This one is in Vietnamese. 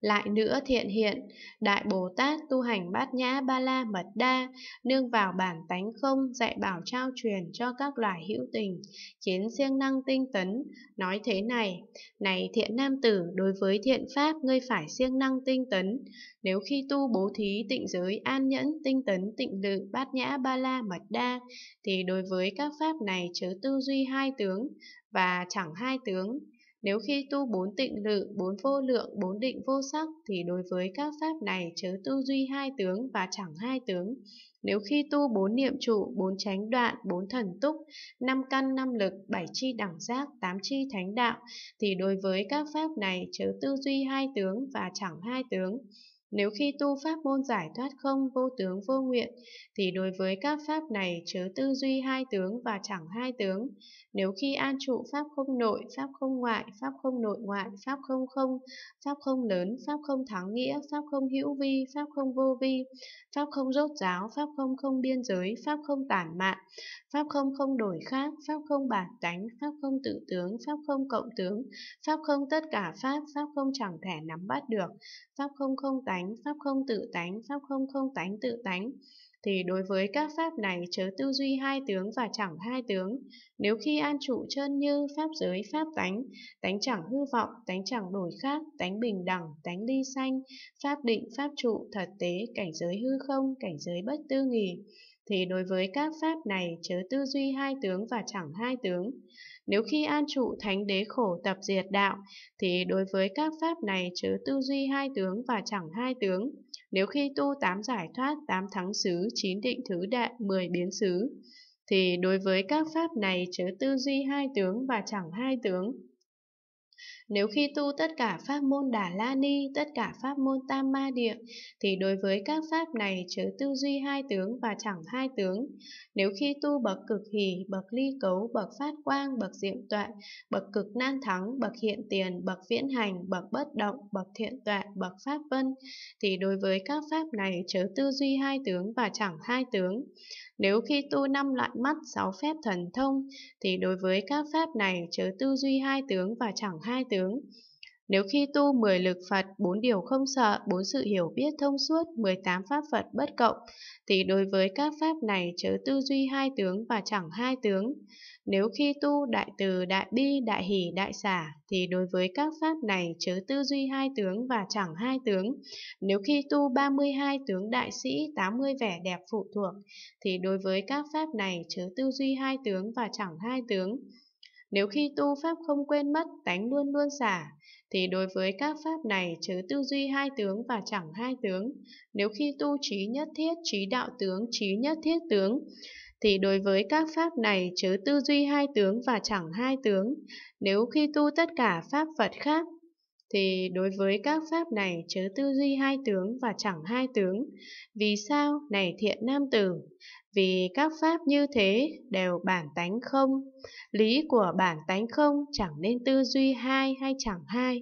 Lại nữa thiện hiện, Đại Bồ Tát tu hành bát nhã ba la mật đa, nương vào bản tánh không dạy bảo trao truyền cho các loài hữu tình, khiến siêng năng tinh tấn, nói thế này, này thiện nam tử, đối với thiện pháp ngươi phải siêng năng tinh tấn, nếu khi tu bố thí tịnh giới an nhẫn tinh tấn tịnh lự bát nhã ba la mật đa, thì đối với các pháp này chớ tư duy hai tướng, và chẳng hai tướng, nếu khi tu bốn tịnh lự, bốn vô lượng, bốn định vô sắc thì đối với các pháp này chớ tư duy hai tướng và chẳng hai tướng. Nếu khi tu bốn niệm trụ, bốn chánh đoạn, bốn thần túc, năm căn năm lực, bảy chi đẳng giác, tám chi thánh đạo thì đối với các pháp này chớ tư duy hai tướng và chẳng hai tướng. Nếu khi tu pháp môn giải thoát không vô tướng vô nguyện, thì đối với các pháp này chớ tư duy hai tướng và chẳng hai tướng. Nếu khi an trụ pháp không nội, pháp không ngoại, pháp không nội ngoại, pháp không không, pháp không lớn, pháp không thắng nghĩa, pháp không hữu vi, pháp không vô vi, pháp không rốt ráo pháp không không biên giới, pháp không tản mạn, pháp không không đổi khác, pháp không bản tánh, pháp không tự tướng, pháp không cộng tướng, pháp không tất cả pháp, pháp không chẳng thể nắm bắt được, pháp không không tài tánh, pháp không tự tánh, pháp không không tánh tự tánh, thì đối với các pháp này chớ tư duy hai tướng và chẳng hai tướng. Nếu khi an trụ chân như pháp giới pháp tánh, tánh chẳng hư vọng, tánh chẳng đổi khác, tánh bình đẳng, tánh ly sanh, pháp định, pháp trụ, thật tế, cảnh giới hư không, cảnh giới bất tư nghỉ, thì đối với các pháp này chớ tư duy hai tướng và chẳng hai tướng. Nếu khi an trụ thánh đế khổ tập diệt đạo, thì đối với các pháp này chớ tư duy hai tướng và chẳng hai tướng. Nếu khi tu tám giải thoát, tám thắng xứ, chín định thứ đại, mười biến xứ, thì đối với các pháp này chớ tư duy hai tướng và chẳng hai tướng. Nếu khi tu tất cả pháp môn Đà La Ni, tất cả pháp môn Tam Ma Địa, thì đối với các pháp này chớ tư duy hai tướng và chẳng hai tướng. Nếu khi tu bậc cực hỷ, bậc ly cấu, bậc phát quang, bậc diệm tuệ, bậc cực nan thắng, bậc hiện tiền, bậc viễn hành, bậc bất động, bậc thiện tuệ, bậc pháp vân, thì đối với các pháp này chớ tư duy hai tướng và chẳng hai tướng. Nếu khi tu năm loại mắt, sáu phép thần thông, thì đối với các pháp này chớ tư duy hai tướng và chẳng hai tướng chứng. Nếu khi tu 10 lực Phật, bốn điều không sợ, bốn sự hiểu biết thông suốt, 18 pháp Phật bất cộng, thì đối với các pháp này chớ tư duy hai tướng và chẳng hai tướng. Nếu khi tu đại từ, đại bi, đại hỷ, đại xả, thì đối với các pháp này chớ tư duy hai tướng và chẳng hai tướng. Nếu khi tu 32 tướng đại sĩ, 80 vẻ đẹp phụ thuộc, thì đối với các pháp này chớ tư duy hai tướng và chẳng hai tướng. Nếu khi tu pháp không quên mất, tánh luôn luôn xả, thì đối với các pháp này chớ tư duy hai tướng và chẳng hai tướng. Nếu khi tu trí nhất thiết, trí đạo tướng, trí nhất thiết tướng, thì đối với các pháp này chớ tư duy hai tướng và chẳng hai tướng. Nếu khi tu tất cả pháp Phật khác, thì đối với các pháp này chớ tư duy hai tướng và chẳng hai tướng. Vì sao? Này thiện nam tử, vì các pháp như thế đều bản tánh không. Lý của bản tánh không chẳng nên tư duy hai hay chẳng hai.